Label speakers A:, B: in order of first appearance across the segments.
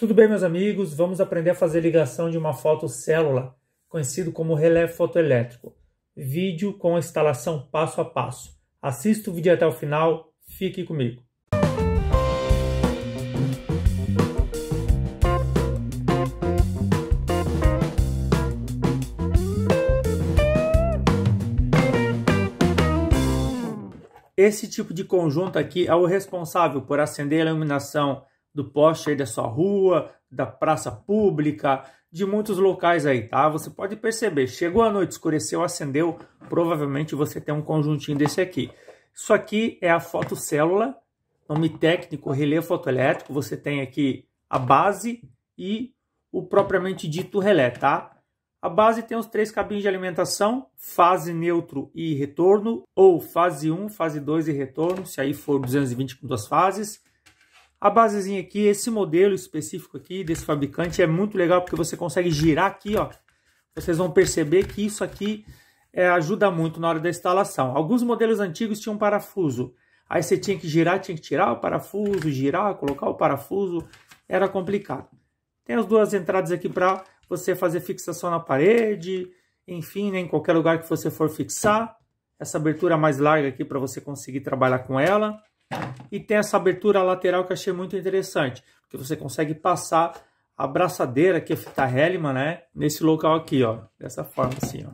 A: Tudo bem, meus amigos? Vamos aprender a fazer ligação de uma fotocélula, conhecido como relé fotoelétrico. Vídeo com a instalação passo a passo. Assista o vídeo até o final, fique comigo. Esse tipo de conjunto aqui é o responsável por acender a iluminação do poste aí da sua rua, da praça pública, de muitos locais aí, tá? Você pode perceber, chegou a noite, escureceu, acendeu, provavelmente você tem um conjuntinho desse aqui. Isso aqui é a fotocélula, nome técnico, relé fotoelétrico, você tem aqui a base e o propriamente dito relé, tá? A base tem os três cabinhos de alimentação, fase neutro e retorno, ou fase 1, fase 2 e retorno, se aí for 220 com duas fases, a basezinha aqui, esse modelo específico aqui desse fabricante é muito legal porque você consegue girar aqui, ó. Vocês vão perceber que isso aqui é, ajuda muito na hora da instalação. Alguns modelos antigos tinham parafuso. Aí você tinha que girar, tinha que tirar o parafuso, girar, colocar o parafuso. Era complicado. Tem as duas entradas aqui para você fazer fixação na parede, enfim, né, em qualquer lugar que você for fixar. Essa abertura mais larga aqui para você conseguir trabalhar com ela. E tem essa abertura lateral que eu achei muito interessante, porque você consegue passar a braçadeira que é fita Hellman, né? Nesse local aqui, ó, dessa forma assim, ó.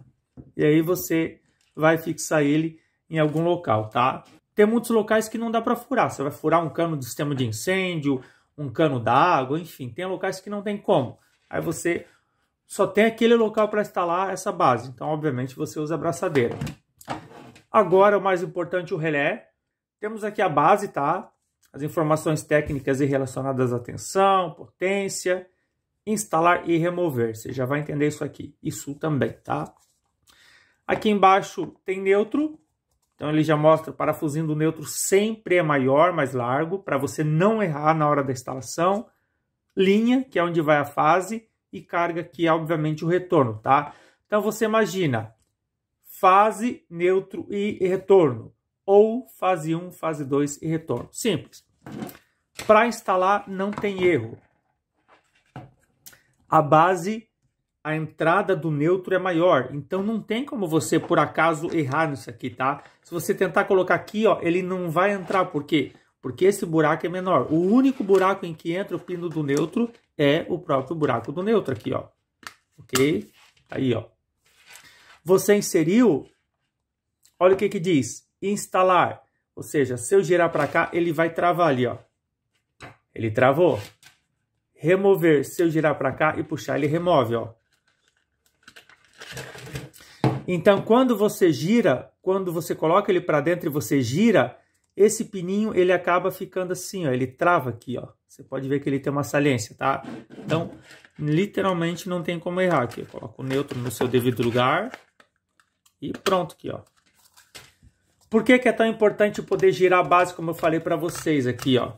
A: E aí você vai fixar ele em algum local, tá? Tem muitos locais que não dá para furar. Você vai furar um cano do sistema de incêndio, um cano d'água, enfim, tem locais que não tem como. Aí você só tem aquele local para instalar essa base. Então, obviamente, você usa a braçadeira. Agora, o mais importante, o relé. Temos aqui a base, tá? As informações técnicas e relacionadas à tensão, potência, instalar e remover. Você já vai entender isso aqui. Isso também, tá? Aqui embaixo tem neutro. Então ele já mostra o parafusinho do neutro sempre é maior, mais largo, para você não errar na hora da instalação. Linha, que é onde vai a fase, e carga, que é obviamente o retorno, tá? Então você imagina fase, neutro e retorno ou fase 1, fase 2 e retorno. Simples. Para instalar não tem erro. A base, a entrada do neutro é maior, então não tem como você por acaso errar nisso aqui, tá? Se você tentar colocar aqui, ó, ele não vai entrar, por quê? Porque esse buraco é menor. O único buraco em que entra o pino do neutro é o próprio buraco do neutro aqui, ó. OK? Aí, ó. Você inseriu Olha o que que diz instalar. Ou seja, se eu girar para cá, ele vai travar ali, ó. Ele travou. Remover, se eu girar para cá e puxar, ele remove, ó. Então, quando você gira, quando você coloca ele para dentro e você gira, esse pininho ele acaba ficando assim, ó, ele trava aqui, ó. Você pode ver que ele tem uma saliência, tá? Então, literalmente não tem como errar aqui. Coloca o neutro no seu devido lugar e pronto aqui, ó. Por que, que é tão importante poder girar a base, como eu falei para vocês aqui, ó,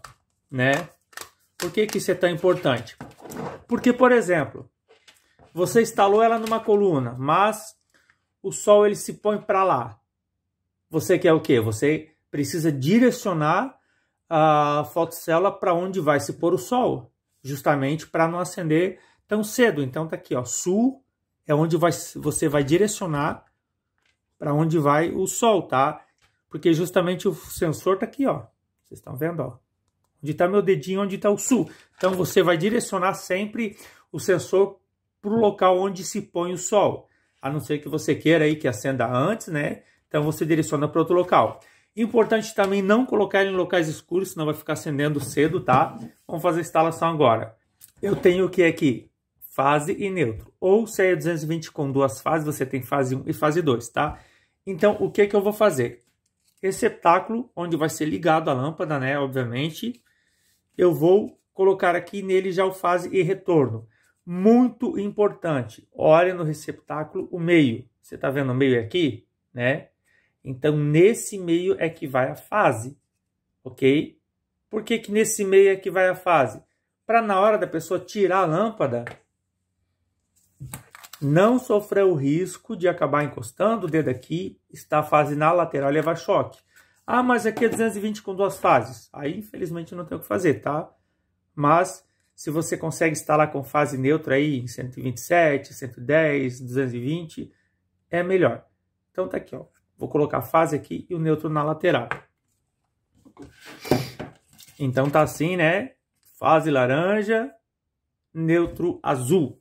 A: né? Por que, que isso é tão importante? Porque, por exemplo, você instalou ela numa coluna, mas o sol ele se põe para lá. Você quer o quê? Você precisa direcionar a fotocélula para onde vai se pôr o sol, justamente para não acender tão cedo. Então tá aqui, ó, sul é onde vai, você vai direcionar para onde vai o sol, tá? Porque justamente o sensor está aqui, ó. Vocês estão vendo, ó. Onde está meu dedinho, onde está o sul. Então você vai direcionar sempre o sensor para o local onde se põe o sol. A não ser que você queira aí que acenda antes, né? Então você direciona para outro local. Importante também não colocar ele em locais escuros, senão vai ficar acendendo cedo, tá? Vamos fazer a instalação agora. Eu tenho o que é aqui? Fase e neutro. Ou se é 220 com duas fases, você tem fase 1 e fase 2, tá? Então, o que, que eu vou fazer? receptáculo onde vai ser ligado a lâmpada, né? Obviamente, eu vou colocar aqui nele já o fase e retorno. Muito importante, olha no receptáculo o meio. Você está vendo o meio aqui, né? Então, nesse meio é que vai a fase, ok? Por que, que nesse meio é que vai a fase? Para na hora da pessoa tirar a lâmpada, não sofreu o risco de acabar encostando o dedo aqui, está fase na lateral e levar choque. Ah, mas aqui é 220 com duas fases. Aí, infelizmente, não tem o que fazer, tá? Mas, se você consegue instalar com fase neutra aí, em 127, 110, 220, é melhor. Então, tá aqui, ó. Vou colocar a fase aqui e o neutro na lateral. Então, tá assim, né? Fase laranja, neutro azul.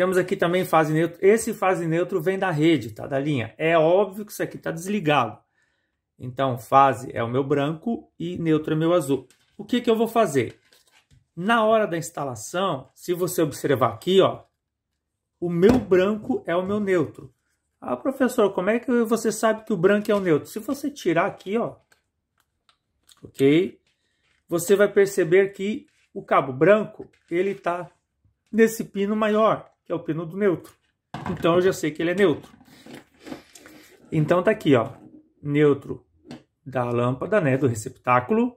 A: Temos aqui também fase neutro. Esse fase neutro vem da rede, tá? Da linha. É óbvio que isso aqui está desligado. Então, fase é o meu branco e neutro é meu azul. O que, que eu vou fazer? Na hora da instalação, se você observar aqui, ó, o meu branco é o meu neutro. Ah, professor, como é que você sabe que o branco é o neutro? Se você tirar aqui, ó, ok? Você vai perceber que o cabo branco, ele está nesse pino maior que é o pino do neutro. Então eu já sei que ele é neutro. Então tá aqui, ó, neutro da lâmpada, né, do receptáculo,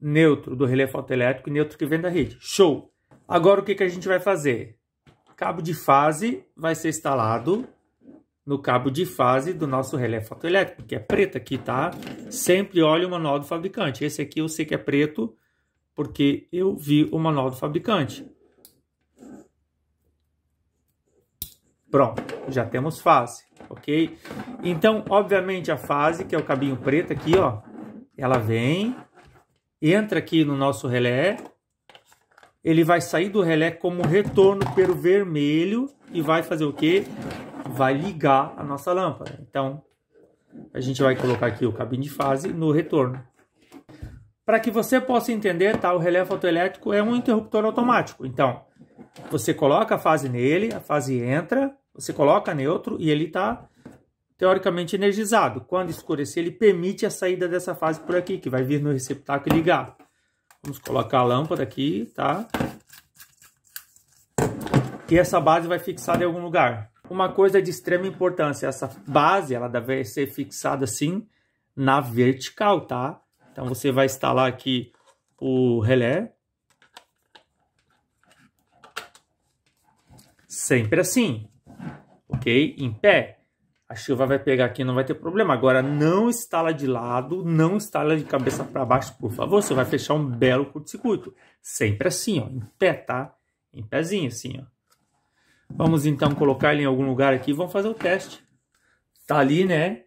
A: neutro do relé fotoelétrico e neutro que vem da rede. Show! Agora o que, que a gente vai fazer? Cabo de fase vai ser instalado no cabo de fase do nosso relé fotoelétrico, que é preto aqui, tá? Sempre olhe o manual do fabricante. Esse aqui eu sei que é preto, porque eu vi o manual do fabricante. Pronto, já temos fase, ok? Então, obviamente, a fase, que é o cabinho preto aqui, ó, ela vem, entra aqui no nosso relé, ele vai sair do relé como retorno pelo vermelho e vai fazer o quê? Vai ligar a nossa lâmpada. Então, a gente vai colocar aqui o cabinho de fase no retorno. Para que você possa entender, tá? O relé fotoelétrico é um interruptor automático. Então, você coloca a fase nele, a fase entra, você coloca neutro e ele está teoricamente energizado. Quando escurecer, ele permite a saída dessa fase por aqui, que vai vir no receptáculo e ligar. Vamos colocar a lâmpada aqui, tá? E essa base vai fixada em algum lugar. Uma coisa de extrema importância, essa base ela deve ser fixada assim na vertical, tá? Então você vai instalar aqui o relé. Sempre assim ok? Em pé. A chuva vai pegar aqui, não vai ter problema. Agora, não instala de lado, não instala de cabeça para baixo, por favor. Você vai fechar um belo curto-circuito. Sempre assim, ó, em pé, tá? Em pezinho, assim, ó. Vamos, então, colocar ele em algum lugar aqui. Vamos fazer o teste. Tá ali, né?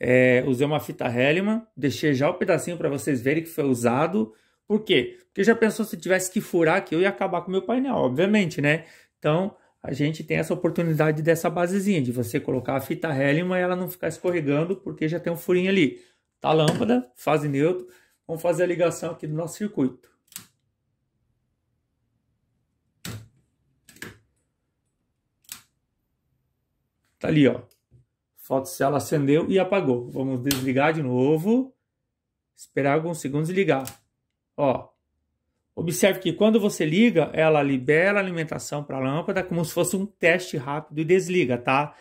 A: É, usei uma fita Hellman. Deixei já o pedacinho para vocês verem que foi usado. Por quê? Porque já pensou se tivesse que furar aqui, eu ia acabar com o meu painel, obviamente, né? Então, a gente tem essa oportunidade dessa basezinha, de você colocar a fita Helliman e ela não ficar escorregando, porque já tem um furinho ali. Tá lâmpada, fase neutro. Vamos fazer a ligação aqui do nosso circuito. Tá ali, ó. ela acendeu e apagou. Vamos desligar de novo. Esperar alguns segundos e ligar. Ó, Observe que quando você liga, ela libera a alimentação para a lâmpada como se fosse um teste rápido e desliga, tá?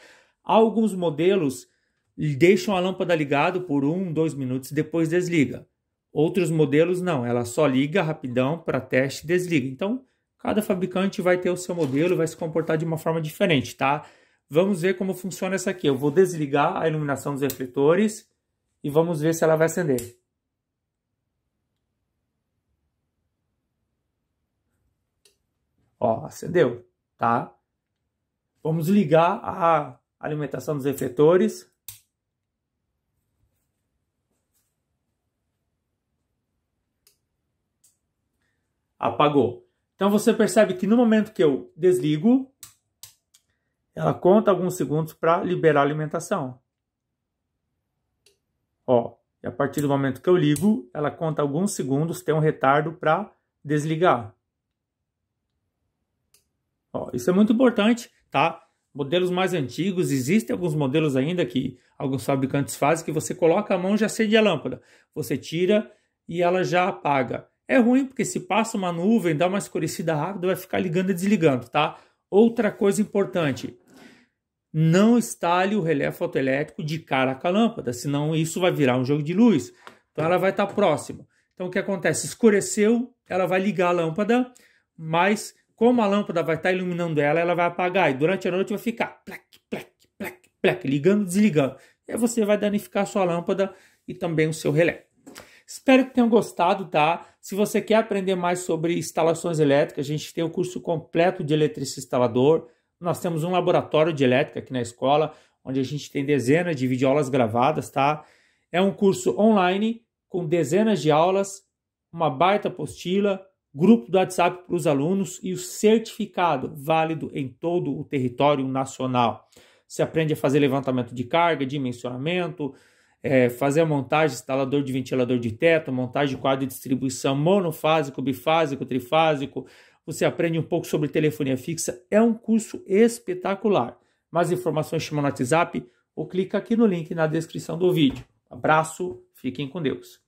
A: Alguns modelos deixam a lâmpada ligada por um, dois minutos e depois desliga. Outros modelos não, ela só liga rapidão para teste e desliga. Então, cada fabricante vai ter o seu modelo, vai se comportar de uma forma diferente, tá? Vamos ver como funciona essa aqui. Eu vou desligar a iluminação dos refletores e vamos ver se ela vai acender. Ó, acendeu, tá? Vamos ligar a alimentação dos efetores Apagou. Então você percebe que no momento que eu desligo, ela conta alguns segundos para liberar a alimentação. Ó, e a partir do momento que eu ligo, ela conta alguns segundos, tem um retardo para desligar. Ó, isso é muito importante, tá? Modelos mais antigos, existem alguns modelos ainda que alguns fabricantes fazem que você coloca a mão já acende a lâmpada. Você tira e ela já apaga. É ruim porque se passa uma nuvem, dá uma escurecida rápida, vai ficar ligando e desligando, tá? Outra coisa importante, não instale o relé fotoelétrico de cara com a lâmpada, senão isso vai virar um jogo de luz. Então ela vai estar tá próxima. Então o que acontece? Escureceu, ela vai ligar a lâmpada, mas como a lâmpada vai estar tá iluminando ela, ela vai apagar e durante a noite vai ficar plec, plec, plec, plec, ligando, desligando. E você vai danificar a sua lâmpada e também o seu relé. Espero que tenham gostado, tá? Se você quer aprender mais sobre instalações elétricas, a gente tem o um curso completo de eletricista instalador. Nós temos um laboratório de elétrica aqui na escola, onde a gente tem dezenas de videoaulas gravadas, tá? É um curso online com dezenas de aulas, uma baita apostila, grupo do WhatsApp para os alunos e o certificado válido em todo o território nacional. Você aprende a fazer levantamento de carga, dimensionamento, é, fazer a montagem, instalador de ventilador de teto, montagem de quadro de distribuição monofásico, bifásico, trifásico. Você aprende um pouco sobre telefonia fixa. É um curso espetacular. Mais informações chama no WhatsApp ou clica aqui no link na descrição do vídeo. Abraço, fiquem com Deus.